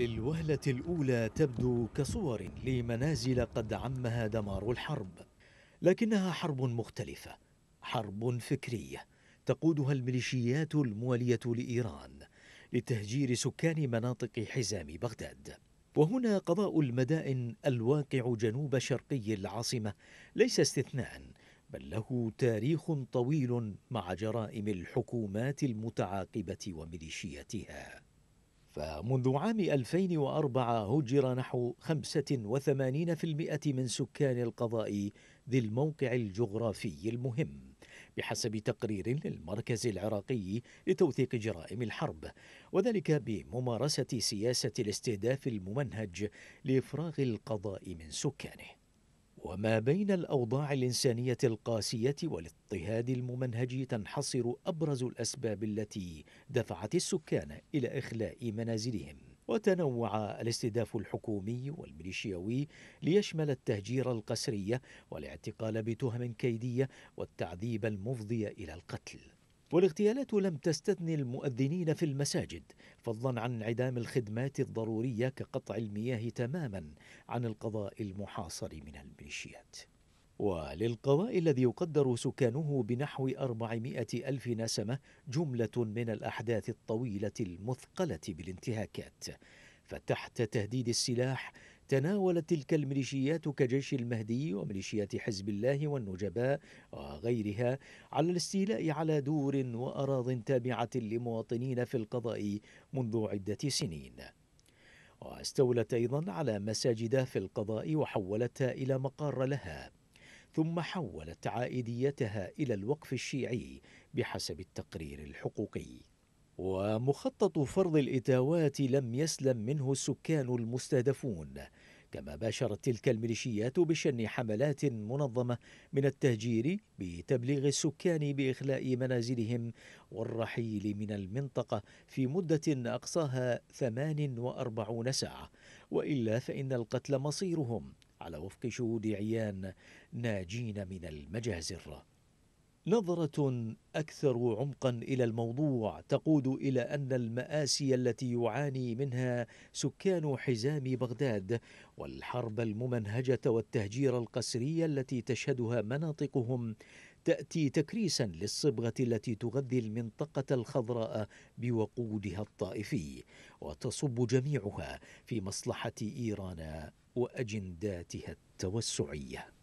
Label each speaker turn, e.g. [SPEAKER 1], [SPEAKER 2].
[SPEAKER 1] للوهلة الأولى تبدو كصور لمنازل قد عمها دمار الحرب لكنها حرب مختلفة حرب فكرية تقودها الميليشيات الموالية لإيران لتهجير سكان مناطق حزام بغداد وهنا قضاء المدائن الواقع جنوب شرقي العاصمة ليس استثناء بل له تاريخ طويل مع جرائم الحكومات المتعاقبة وميليشياتها فمنذ عام 2004 هجر نحو 85% من سكان القضاء ذي الموقع الجغرافي المهم بحسب تقرير للمركز العراقي لتوثيق جرائم الحرب وذلك بممارسة سياسة الاستهداف الممنهج لإفراغ القضاء من سكانه وما بين الاوضاع الانسانيه القاسيه والاضطهاد الممنهج تنحصر ابرز الاسباب التي دفعت السكان الى اخلاء منازلهم وتنوع الاستهداف الحكومي والميليشياوي ليشمل التهجير القسري والاعتقال بتهم كيديه والتعذيب المفضي الى القتل والاغتيالات لم تستثني المؤذنين في المساجد فضلا عن انعدام الخدمات الضروريه كقطع المياه تماما عن القضاء المحاصر من الميليشيات وللقضاء الذي يقدر سكانه بنحو 400 ألف نسمة جملة من الأحداث الطويلة المثقلة بالانتهاكات فتحت تهديد السلاح تناولت تلك الميليشيات كجيش المهدي وميليشيات حزب الله والنجباء وغيرها على الاستيلاء على دور وأراض تابعة لمواطنين في القضاء منذ عدة سنين واستولت أيضا على مساجد في القضاء وحولتها إلى مقر لها ثم حولت عائديتها إلى الوقف الشيعي بحسب التقرير الحقوقي ومخطط فرض الاتاوات لم يسلم منه السكان المستهدفون كما باشرت تلك الميليشيات بشن حملات منظمه من التهجير بتبليغ السكان باخلاء منازلهم والرحيل من المنطقه في مده اقصاها 48 ساعه والا فان القتل مصيرهم على وفق شهود عيان ناجين من المجازر نظرة أكثر عمقا إلى الموضوع تقود إلى أن المآسي التي يعاني منها سكان حزام بغداد والحرب الممنهجة والتهجير القسري التي تشهدها مناطقهم تأتي تكريسا للصبغة التي تغذي المنطقة الخضراء بوقودها الطائفي وتصب جميعها في مصلحة إيران وأجنداتها التوسعيه